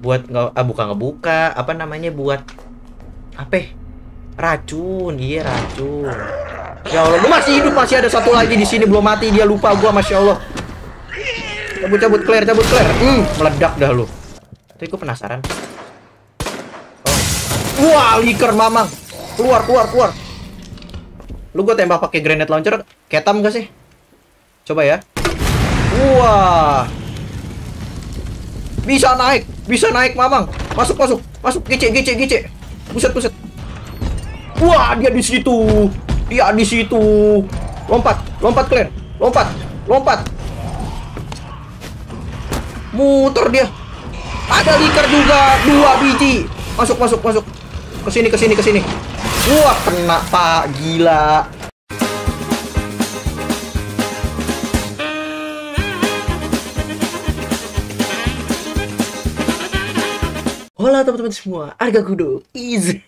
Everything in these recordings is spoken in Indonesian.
buat nggak ah, buka ngebuka apa namanya buat apa ya? racun iya racun ya Allah lu masih hidup masih ada satu lagi di sini belum mati dia lupa gua masya Allah cabut cabut clear cabut clear hmm, meledak dah lu tapi gue penasaran oh. wah liker mamang keluar keluar keluar lu gue tembak pakai grenade launcher ketam gak sih coba ya wah bisa naik, bisa naik Mamang. Masuk, masuk, masuk. gece gece gece Buset, buset. Wah, dia di situ. Dia di situ. Lompat, lompat keren Lompat, lompat. Muter dia. Ada liker juga, dua biji. Masuk, masuk, masuk. Ke sini, ke sini, ke sini. Wah, kena, Pak. Gila. Halo teman-teman semua, Arga Kudo, easy,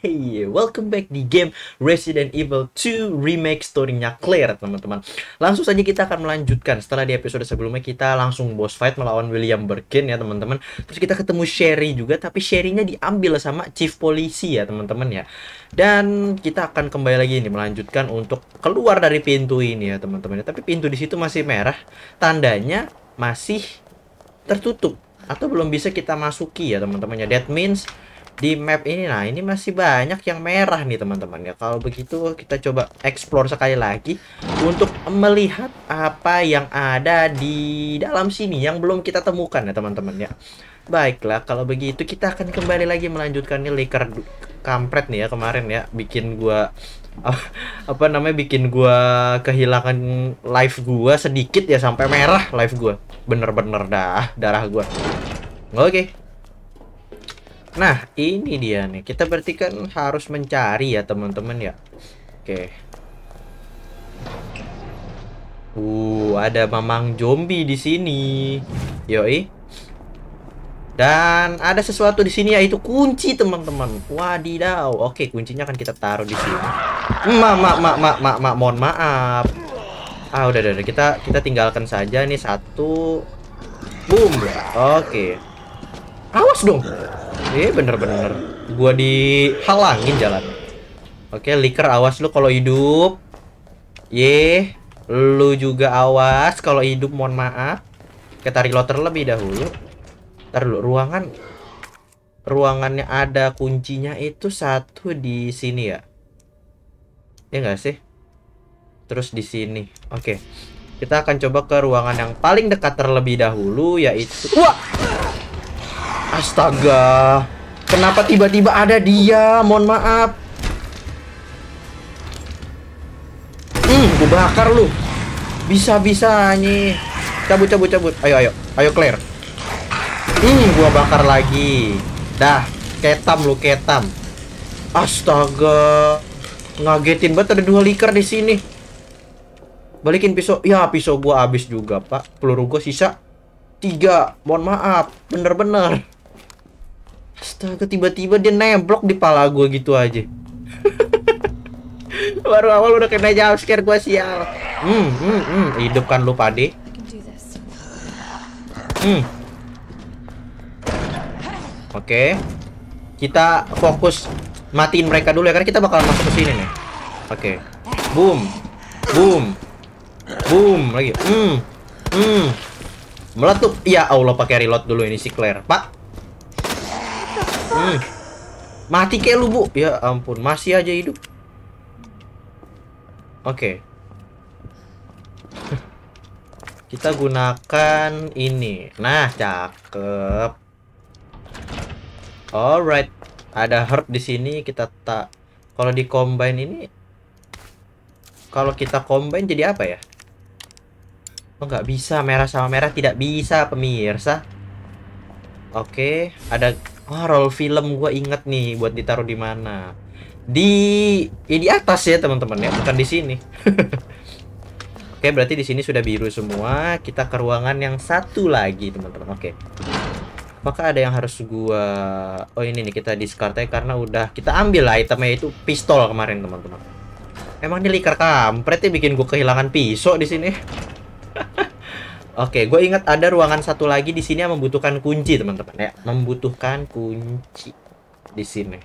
welcome back di game Resident Evil 2 Remake story-nya Claire, teman-teman. Langsung saja kita akan melanjutkan, setelah di episode sebelumnya kita langsung boss fight melawan William Birkin ya teman-teman. Terus kita ketemu Sherry juga, tapi Sherry-nya diambil sama Chief Polisi ya teman-teman ya. Dan kita akan kembali lagi nih melanjutkan untuk keluar dari pintu ini ya teman-teman. Ya. Tapi pintu di situ masih merah, tandanya masih tertutup atau belum bisa kita masuki ya teman-temannya that means di map ini nah ini masih banyak yang merah nih teman-teman ya kalau begitu kita coba explore sekali lagi untuk melihat apa yang ada di dalam sini yang belum kita temukan ya teman-teman ya baiklah kalau begitu kita akan kembali lagi melanjutkan nih kampret nih ya kemarin ya bikin gua apa namanya bikin gua kehilangan life gua sedikit ya sampai merah life gua. Bener-bener dah darah gua. Oke. Okay. Nah, ini dia nih. Kita berarti kan harus mencari ya, teman-teman ya. Oke. Okay. Uh, ada mamang zombie di sini. Yoi. Dan ada sesuatu di sini yaitu kunci teman-teman. Wadidaw. Oke, kuncinya akan kita taruh di sini. Mak, mak, mak, mak, mak, ma, mohon maaf. Ah, udah, udah, udah. Kita kita tinggalkan saja nih satu. Boom. Oke. Awas dong. Eh, bener-bener. Gua dihalangin jalan. Oke, liker awas lu kalau hidup. Ye, lu juga awas kalau hidup mohon maaf. Kita reload lebih dahulu. Ntar dulu, ruangan ruangannya ada kuncinya itu satu di sini ya. Ya enggak sih? Terus di sini. Oke. Kita akan coba ke ruangan yang paling dekat terlebih dahulu yaitu Wah! Astaga. Kenapa tiba-tiba ada dia? Mohon maaf. Hmm, gue bakar lu. Bisa-bisanya. bisa Cabut, cabut, cabut. Ayo, ayo. Ayo, Claire. Ini gua bakar lagi. Dah, ketam lu ketam. Astaga. Ngagetin banget ada dua liker di sini. Balikin pisau. Ya, pisau gua habis juga, Pak. Peluru gua sisa tiga. Mohon maaf, bener-bener. Astaga, tiba-tiba dia neblok di pala gua gitu aja. Baru awal udah kena jump scare gua sial. Hmm, hmm, hmm. Hidupkan lu, Pade. Hmm. Oke. Kita fokus matiin mereka dulu ya karena kita bakal masuk ke sini nih. Oke. Boom. Boom. Boom lagi. Hmm. Hmm. Meletup. Ya Allah pakai reload dulu ini si Claire. Pak. Hmm. Mati kayak lu, Bu. Ya ampun, masih aja hidup. Oke. Okay. Kita gunakan ini. Nah, cakep. Alright. Ada herb di sini kita tak kalau di combine ini kalau kita combine jadi apa ya? Oh nggak bisa merah sama merah tidak bisa pemirsa. Oke, ada Oh, roll film gue inget nih buat ditaruh di mana. Di ya di atas ya teman-teman ya, bukan di sini. Oke, berarti di sini sudah biru semua. Kita ke ruangan yang satu lagi, teman-teman. Oke. Apakah ada yang harus gua Oh ini nih kita discard aja ya, karena udah kita ambil lah itemnya itu pistol kemarin teman-teman. Emang ini liker kampret ya, bikin gua kehilangan pisau di sini. Oke, gue ingat ada ruangan satu lagi di sini yang membutuhkan kunci, teman-teman ya. Membutuhkan kunci di sini.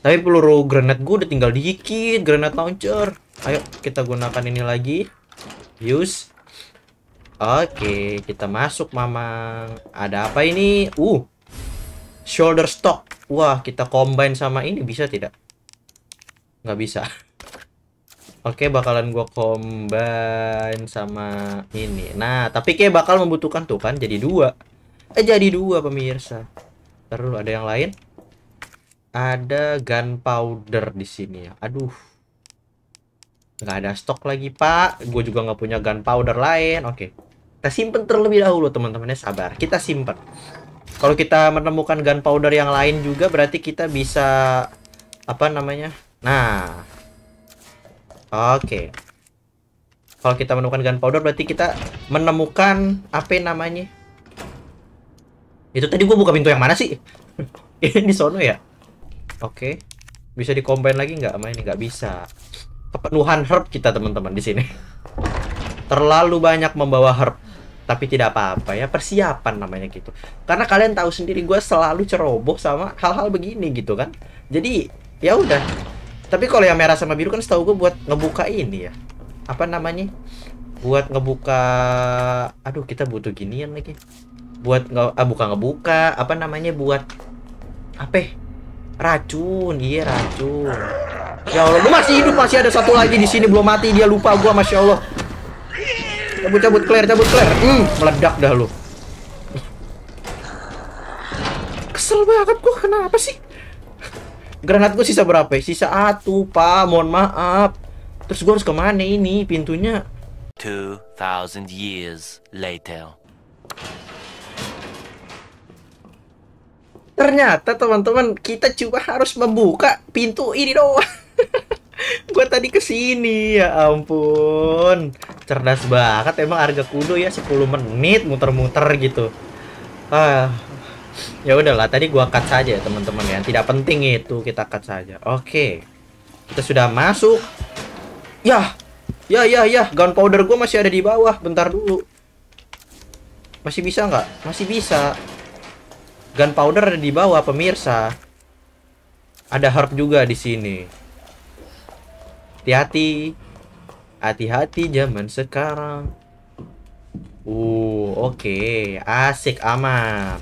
Tapi peluru granat gue udah tinggal dikit, granat launcher. Ayo kita gunakan ini lagi. Use. Oke, kita masuk Mamang. Ada apa ini? Uh. Shoulder stock. Wah, kita combine sama ini bisa tidak? Nggak bisa. Oke, bakalan gua combine sama ini. Nah, tapi kayak bakal membutuhkan tuh kan jadi dua. Eh jadi dua pemirsa. Terus ada yang lain? Ada gunpowder di sini ya. Aduh nggak ada stok lagi pak gue juga nggak punya gunpowder lain oke okay. Kita simpen terlebih dahulu teman-temannya sabar. Kita simpen. Kalau kita menemukan gunpowder yang lain juga berarti kita bisa apa namanya? Nah. Oke. Okay. Kalau kita menemukan gunpowder berarti kita menemukan apa namanya? Itu tadi gue buka pintu yang mana sih? Ini di sono ya? Oke. Okay. Bisa dikombin lagi nggak main Nggak bisa. Kepenuhan herb kita teman-teman di sini terlalu banyak membawa herb tapi tidak apa-apa ya persiapan namanya gitu karena kalian tahu sendiri gue selalu ceroboh sama hal-hal begini gitu kan jadi ya udah tapi kalau yang merah sama biru kan setahu gue buat ngebuka ini ya apa namanya buat ngebuka aduh kita butuh ginian lagi buat nge ah, buka ngebuka apa namanya buat apa racun iya racun ya Allah lu masih hidup masih ada satu lagi di sini belum mati dia lupa gue masya Allah Cabut, cabut, clear cabut, clear Hmm, meledak dah lu. Kesel banget gua, kenapa sih? Granat gua sisa berapa ya? Sisa satu, Pak. Mohon maaf. Terus gua harus kemana ini? Pintunya. 2000 years later. ternyata teman-teman kita cuma harus membuka pintu ini doang gue tadi kesini ya ampun cerdas banget emang harga kudo ya 10 menit muter-muter gitu ah ya udahlah tadi gue cut saja ya teman-teman ya tidak penting itu kita cut saja oke kita sudah masuk ya ya ya ya gunpowder gue masih ada di bawah bentar dulu masih bisa nggak masih bisa Gunpowder ada di bawah, pemirsa. Ada harp juga di sini. Hati-hati. Hati-hati zaman sekarang. Uh, oke. Okay. Asik, aman.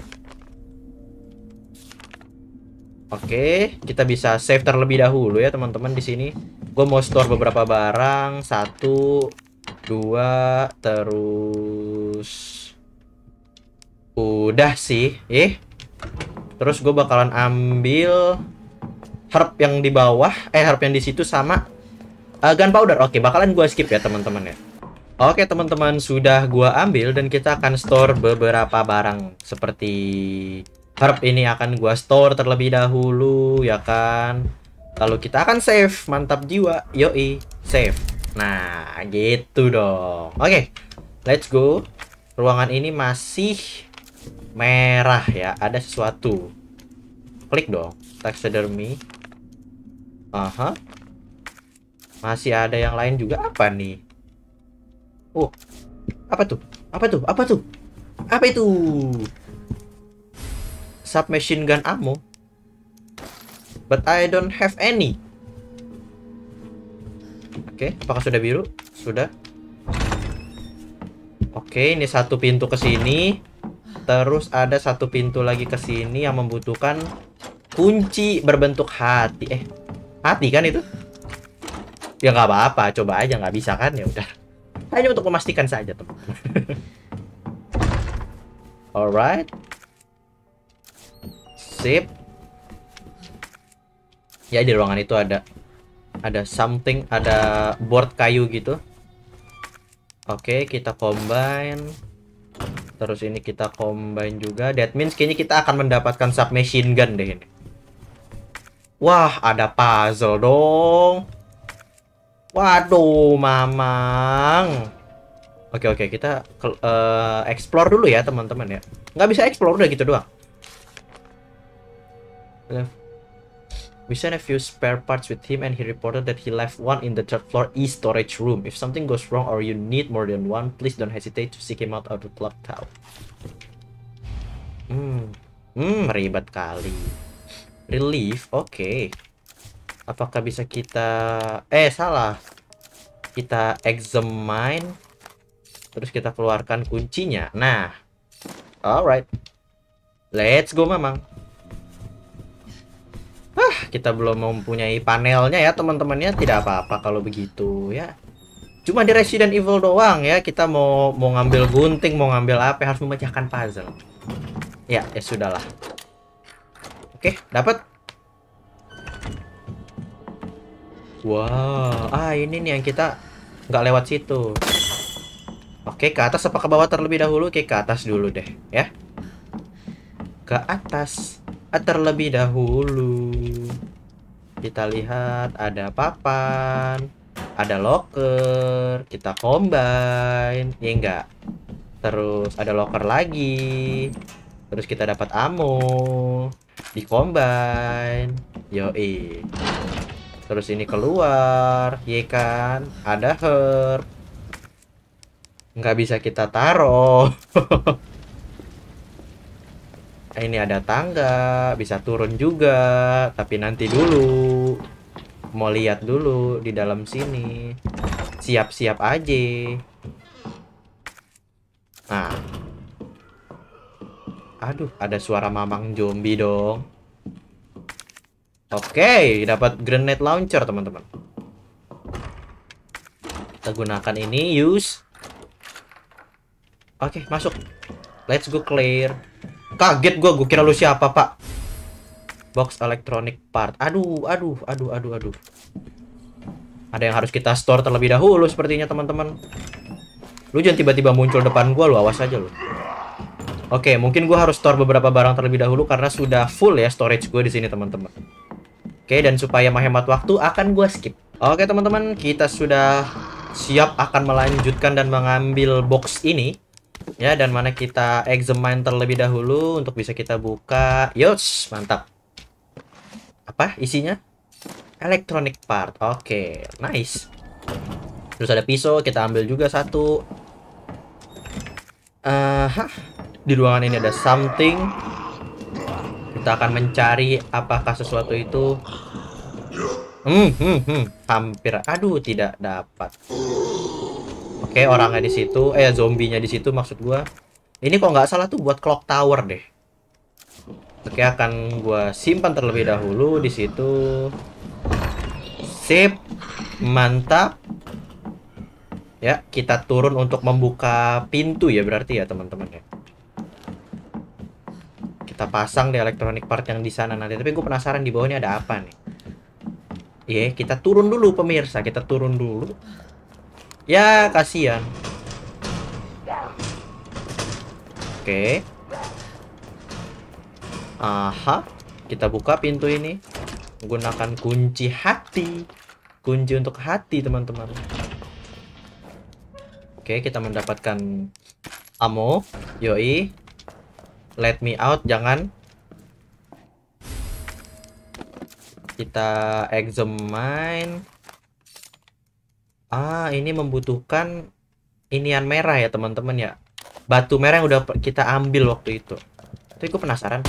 Oke, okay, kita bisa save terlebih dahulu ya teman-teman di sini. Gue mau store beberapa barang. Satu, dua, terus... Udah sih. Eh, Terus gue bakalan ambil herb yang di bawah, eh herb yang di situ sama uh, eh, gunpowder. Oke, bakalan gue skip ya teman-teman ya. Oke teman-teman, sudah gue ambil dan kita akan store beberapa barang seperti herb ini akan gue store terlebih dahulu ya kan. Lalu kita akan save, mantap jiwa. Yoi, save. Nah, gitu dong. Oke. Let's go. Ruangan ini masih merah ya ada sesuatu klik dong taxidermy aha masih ada yang lain juga apa nih oh apa tuh apa tuh apa tuh apa itu submachine gun ammo but I don't have any oke okay, apakah sudah biru sudah oke ini satu pintu ke sini Terus ada satu pintu lagi ke sini yang membutuhkan kunci berbentuk hati. Eh, hati kan itu? Ya nggak apa-apa, coba aja nggak bisa kan ya udah. Hanya untuk memastikan saja, teman. Alright. Sip. Ya di ruangan itu ada ada something, ada board kayu gitu. Oke, okay, kita combine terus ini kita combine juga that means kayaknya kita akan mendapatkan submachine gun deh ini wah ada puzzle dong waduh mamang oke oke Kita kita uh, eh, explore dulu ya teman-teman ya nggak bisa explore udah gitu doang We sent a few spare parts with him and he reported that he left one in the third floor e-storage room. If something goes wrong or you need more than one, please don't hesitate to seek him out of the clock tower. Hmm, hmm, ribet kali. Relief, oke. Okay. Apakah bisa kita... Eh, salah. Kita examine. Terus kita keluarkan kuncinya. Nah, alright. Let's go, mamang kita belum mempunyai panelnya ya teman-temannya tidak apa-apa kalau begitu ya cuma di Resident Evil doang ya kita mau mau ngambil gunting mau ngambil apa harus memecahkan puzzle ya ya sudahlah oke dapat wow ah ini nih yang kita nggak lewat situ oke ke atas apa ke bawah terlebih dahulu oke ke atas dulu deh ya ke atas eh, terlebih dahulu kita lihat ada papan, ada locker, kita combine, ya enggak. Terus ada locker lagi. Terus kita dapat ammo, di combine. Yoi. Terus ini keluar, ya kan? Ada herb. Nggak bisa kita taruh. sini ada tangga, bisa turun juga, tapi nanti dulu. Mau lihat dulu di dalam sini. Siap-siap aja. Nah. Aduh, ada suara mamang zombie dong. Oke, dapat grenade launcher, teman-teman. Kita gunakan ini, use. Oke, masuk. Let's go clear. Kaget gue, gue kira lu siapa, Pak. Box electronic part. Aduh, aduh, aduh, aduh, aduh. Ada yang harus kita store terlebih dahulu sepertinya, teman-teman. Lu jangan tiba-tiba muncul depan gue, lu awas aja lu. Oke, mungkin gue harus store beberapa barang terlebih dahulu karena sudah full ya storage gue di sini, teman-teman. Oke, dan supaya menghemat waktu akan gue skip. Oke, teman-teman, kita sudah siap akan melanjutkan dan mengambil box ini ya dan mana kita examine terlebih dahulu untuk bisa kita buka yos mantap apa isinya electronic part oke okay, nice terus ada pisau kita ambil juga satu uh, huh? di ruangan ini ada something kita akan mencari apakah sesuatu itu hmm, hmm, hmm. hampir aduh tidak dapat Oke, okay, hmm. orangnya di situ. Eh, zombinya di situ maksud gua. Ini kok nggak salah tuh buat clock tower deh. Oke, okay, akan gua simpan terlebih dahulu di situ. Sip. Mantap. Ya, kita turun untuk membuka pintu ya berarti ya, teman-teman ya. Kita pasang di electronic part yang di sana nanti. Tapi gue penasaran di bawahnya ada apa nih. Iya, yeah, kita turun dulu pemirsa, kita turun dulu. Ya, kasihan. Oke. Okay. Aha. Kita buka pintu ini. Menggunakan kunci hati. Kunci untuk hati, teman-teman. Oke, okay, kita mendapatkan ammo. Yoi. Let me out, jangan. Kita examine. Ah, ini membutuhkan inian merah ya, teman-teman ya. Batu merah yang udah kita ambil waktu itu. Tapi gue penasaran.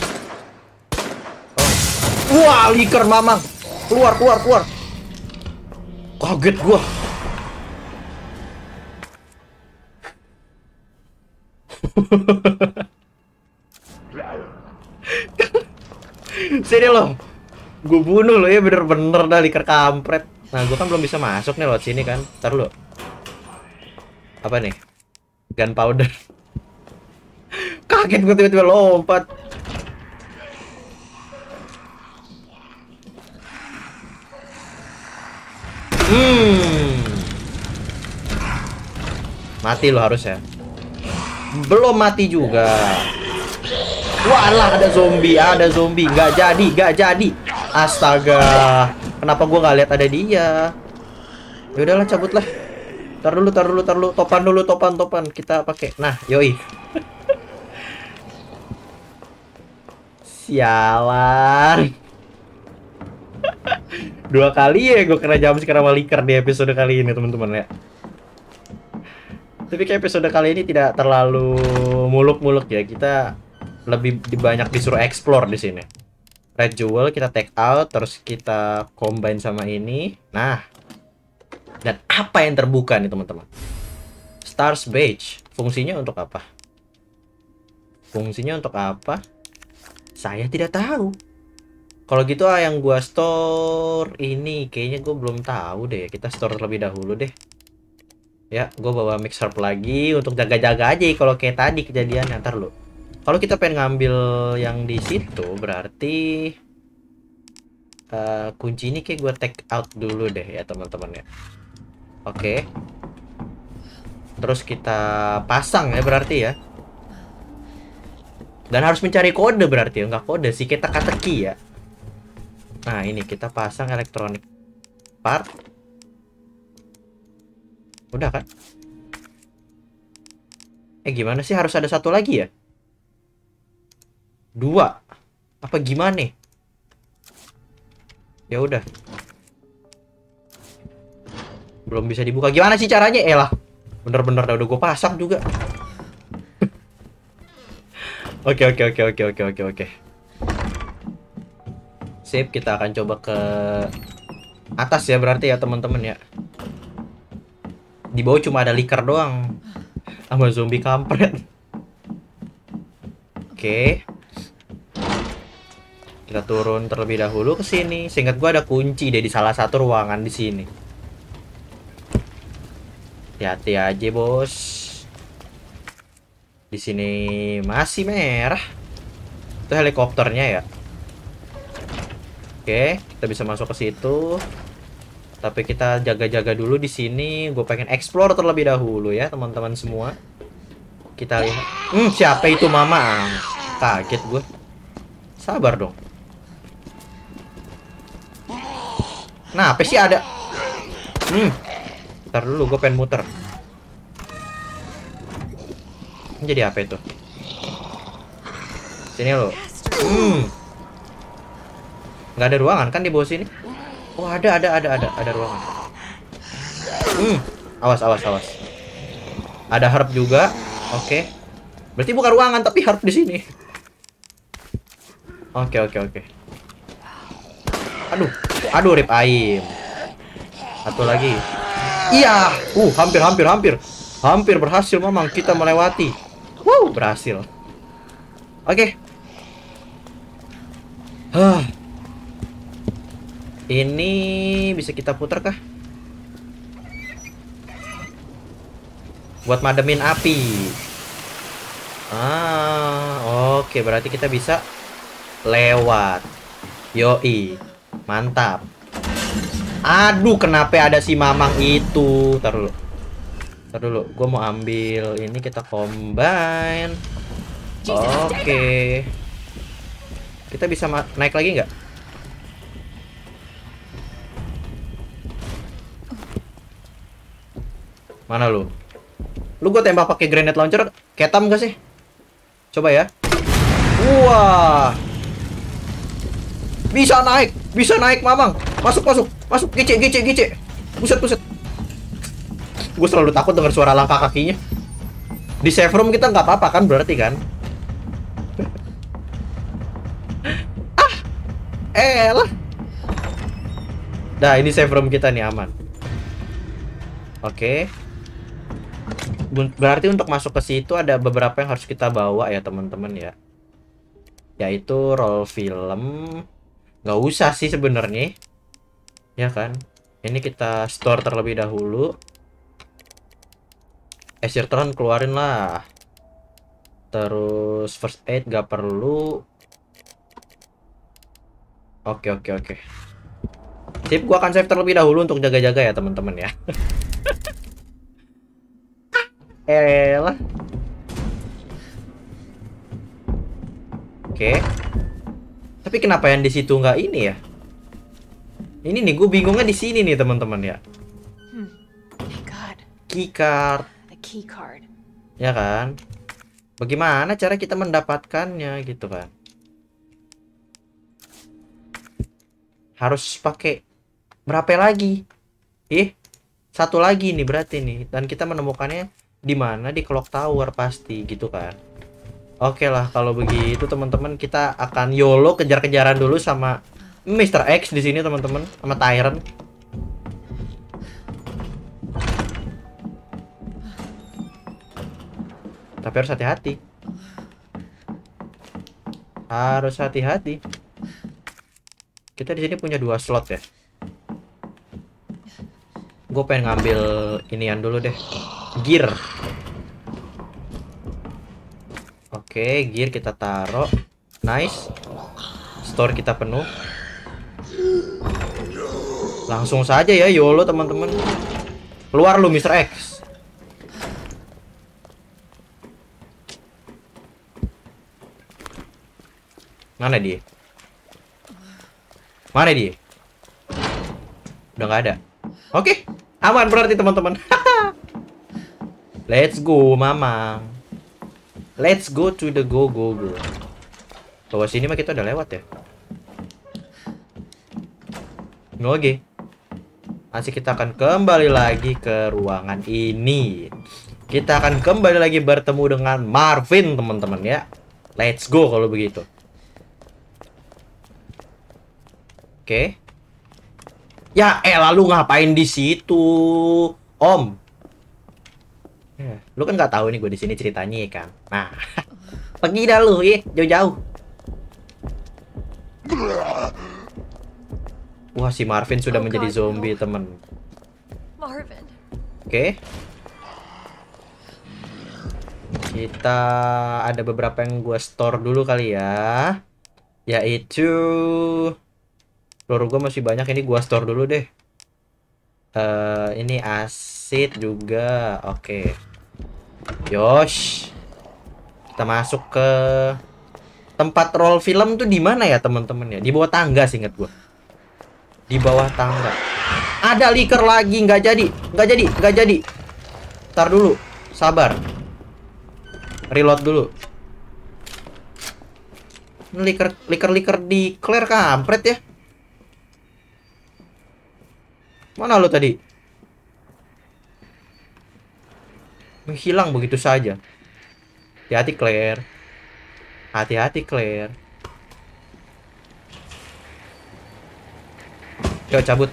Oh. Wah, liker mamang. Keluar, keluar, keluar. Kaget gua. Sini loh. Gue bunuh lo ya bener-bener dah liker kampret. Nah, gue kan belum bisa masuk nih lewat sini kan. Entar lu. Apa nih? gun powder Kaget gue tiba-tiba lompat. Hmm. Mati lo harus ya. Belum mati juga. Walah ada zombie, ada zombie. Gak jadi, gak jadi. Astaga. Kenapa gue nggak lihat ada dia? Ya udahlah cabut lah. Tar dulu, tar dulu, tar dulu. Topan dulu, topan, topan. Kita pakai. Nah, yoi. Sialan. Dua kali ya gue kena jam sekarang malikar di episode kali ini, teman-teman ya. Tapi kayak episode kali ini tidak terlalu muluk-muluk ya. Kita lebih banyak disuruh explore di sini red jewel kita take out terus kita combine sama ini nah dan apa yang terbuka nih teman-teman stars beige fungsinya untuk apa fungsinya untuk apa saya tidak tahu kalau gitu ah yang gua store ini kayaknya gue belum tahu deh kita store terlebih dahulu deh ya gue bawa mixer lagi untuk jaga-jaga aja kalau kayak tadi kejadian ntar lo kalau kita pengen ngambil yang di situ berarti uh, kunci ini kayak gue take out dulu deh ya teman-teman ya. Oke. Terus kita pasang ya berarti ya. Dan harus mencari kode berarti ya. Nggak kode sih, kita kateki ya. Nah ini kita pasang elektronik part. Udah kan? Eh gimana sih harus ada satu lagi ya? Dua. Apa gimana? Ya udah. Belum bisa dibuka. Gimana sih caranya? Eh lah. Bener-bener udah gue pasang juga. Oke oke oke oke oke oke oke. Sip, kita akan coba ke atas ya berarti ya teman-teman ya. Di bawah cuma ada liker doang sama zombie kampret. Oke. Okay. Kita turun terlebih dahulu ke sini. Seingat gua ada kunci deh di salah satu ruangan di sini. Hati-hati aja, Bos. Di sini masih merah. Itu helikopternya ya. Oke, kita bisa masuk ke situ. Tapi kita jaga-jaga dulu di sini. Gue pengen explore terlebih dahulu ya, teman-teman semua. Kita lihat. Hmm, siapa itu mama? Ah, kaget gue. Sabar dong. Nah, apa sih ada? Hmm. Ntar dulu, gue pengen muter. Jadi apa itu? Sini lo. Hmm. Gak ada ruangan kan di bawah sini? Oh, ada, ada, ada, ada, ada ruangan. Hmm. Awas, awas, awas. Ada harp juga. Oke. Okay. Berarti bukan ruangan tapi harp di sini. Oke, okay, oke, okay, oke. Okay. Aduh. Aduh, rip aim. Satu lagi. Iya. Uh, hampir, hampir, hampir. Hampir berhasil memang kita melewati. Wow, berhasil. Oke. Okay. Huh. Ini bisa kita putar kah? Buat mademin api. Ah, oke okay, berarti kita bisa lewat. Yoi. Mantap. Aduh, kenapa ada si Mamang itu? Ntar dulu. Ntar dulu, gue mau ambil ini kita combine. Oke. Okay. Kita bisa naik lagi nggak? Mana lu? Lu gue tembak pakai grenade launcher, ketam gak sih? Coba ya. Wah. Wow. Bisa naik, bisa naik, Mamang. Masuk, masuk, masuk. gece gece gece Buset, buset. Gue selalu takut dengar suara langkah kakinya. Di safe room kita nggak apa-apa kan berarti kan? ah, elah. Nah, ini safe room kita nih aman. Oke. berarti untuk masuk ke situ ada beberapa yang harus kita bawa ya teman-teman ya yaitu roll film nggak usah sih sebenarnya ya kan ini kita store terlebih dahulu esirtron eh, keluarin lah terus first aid gak perlu oke oke oke sip gua akan save terlebih dahulu untuk jaga-jaga ya teman-teman ya elah oke tapi kenapa yang di situ nggak ini ya? Ini nih gue bingungnya di sini nih teman-teman ya. Hmm. Keycard. Keycard. Ya kan? Bagaimana cara kita mendapatkannya gitu kan? Harus pakai berapa lagi? Ih, eh, satu lagi nih berarti nih. Dan kita menemukannya di mana di clock tower pasti gitu kan? Oke lah kalau begitu teman-teman kita akan YOLO kejar-kejaran dulu sama Mr. X di sini teman-teman sama Tyrant. Tapi harus hati-hati. Harus hati-hati. Kita di sini punya dua slot ya. Gue pengen ngambil inian dulu deh. Gear. Oke, gear kita taruh. Nice. Store kita penuh. Langsung saja ya YOLO teman-teman. Keluar lu Mr. X. Mana dia? Mana dia? Udah nggak ada. Oke, okay. aman berarti teman-teman. Let's go, mamang. Let's go to the go go go. Bawah sini mah kita udah lewat ya. Oke. Okay. Masih kita akan kembali lagi ke ruangan ini. Kita akan kembali lagi bertemu dengan Marvin teman-teman ya. Let's go kalau begitu. Oke. Okay. Ya, eh lalu ngapain di situ, Om? Iya. Lu kan nggak tahu nih gue di sini ceritanya ya kan. Nah, pergi dah lu ih iya, jauh-jauh. Wah, si Marvin sudah oh, menjadi zombie, no. temen. Marvin. Oke. Okay. Kita ada beberapa yang gue store dulu kali ya. Yaitu... Peluru gue masih banyak, ini gue store dulu deh uh, ini asid juga oke okay. yosh kita masuk ke tempat roll film tuh di mana ya teman-teman ya di bawah tangga sih inget gue di bawah tangga ada liker lagi nggak jadi nggak jadi nggak jadi tar dulu sabar reload dulu liker liker liker di clear kampret ya Mana lo tadi? Menghilang begitu saja. Hati-hati, Claire. Hati-hati, Claire. Yo, cabut.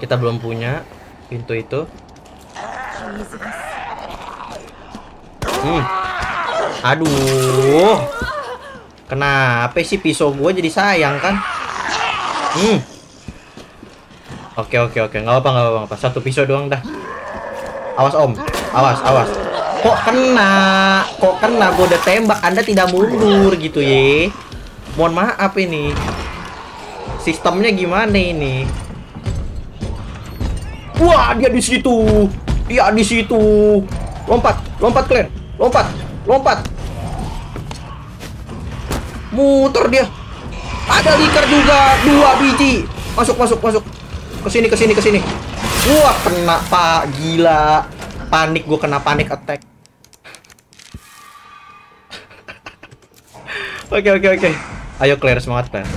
Kita belum punya pintu itu. Hmm. Aduh. Kenapa sih pisau gue jadi sayang kan? Hmm. Oke oke oke, nggak apa nggak apa apa. Satu pisau doang dah. Awas om, awas awas. Kok kena? Kok kena? Gue udah tembak. Anda tidak mundur gitu ye. Mohon maaf ini. Sistemnya gimana ini? Wah dia di situ. Dia di situ. Lompat, lompat kalian, lompat, lompat. Muter dia. Ada liker juga dua biji. Masuk masuk masuk ke ke sini sini ke sini wah kena pak gila panik gue kena panik attack oke oke oke ayo clear semangat pak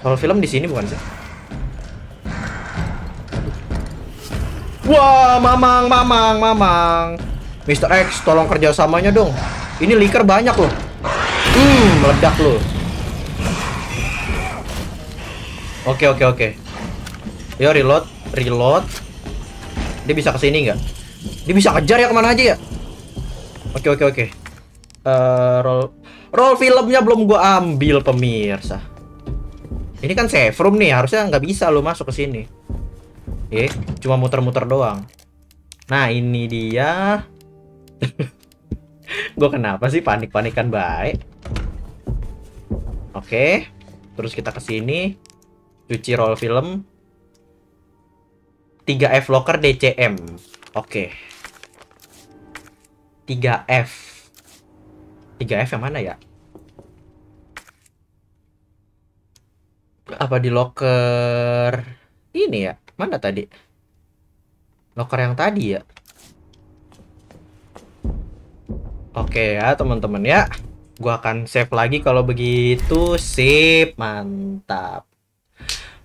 kalau film di sini bukan sih Wah, mamang, mamang, mamang. Mr. X, tolong kerjasamanya dong. Ini liker banyak loh. Hmm, meledak loh. Oke, okay, oke, okay, oke. Yo reload, reload. Dia bisa kesini nggak? Dia bisa kejar ya kemana aja ya? Oke oke oke. Uh, roll roll filmnya belum gue ambil pemirsa. Ini kan safe room nih, harusnya nggak bisa lo masuk ke sini. Oke, eh, okay. cuma muter-muter doang. Nah, ini dia. gue kenapa sih panik-panikan baik? Oke. Okay. Terus kita ke sini. Cuci roll film tiga f locker DCM. Oke. tiga f tiga f yang mana ya? Apa di locker ini ya? Mana tadi? Locker yang tadi ya? Oke ya, teman-teman ya. Gua akan save lagi kalau begitu. Sip, mantap.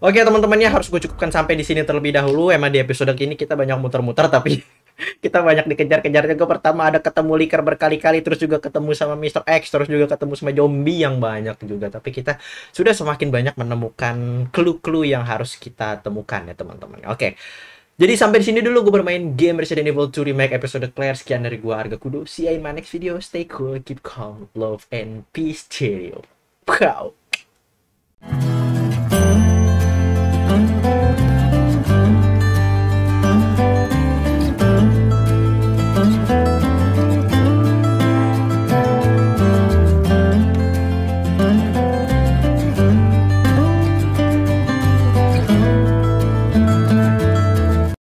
Oke teman-temannya harus gue cukupkan sampai di sini terlebih dahulu. Emang di episode ini kita banyak muter-muter tapi kita banyak dikejar-kejarnya. Gue pertama ada ketemu Liker berkali-kali, terus juga ketemu sama Mr. X, terus juga ketemu sama zombie yang banyak juga. Tapi kita sudah semakin banyak menemukan clue-clue yang harus kita temukan ya teman-teman. Oke. Jadi sampai di sini dulu gue bermain game Resident Evil 2 Remake episode Claire. Sekian dari gue harga Kudu. See you in my next video. Stay cool, keep calm, love and peace. Cheerio. Ciao.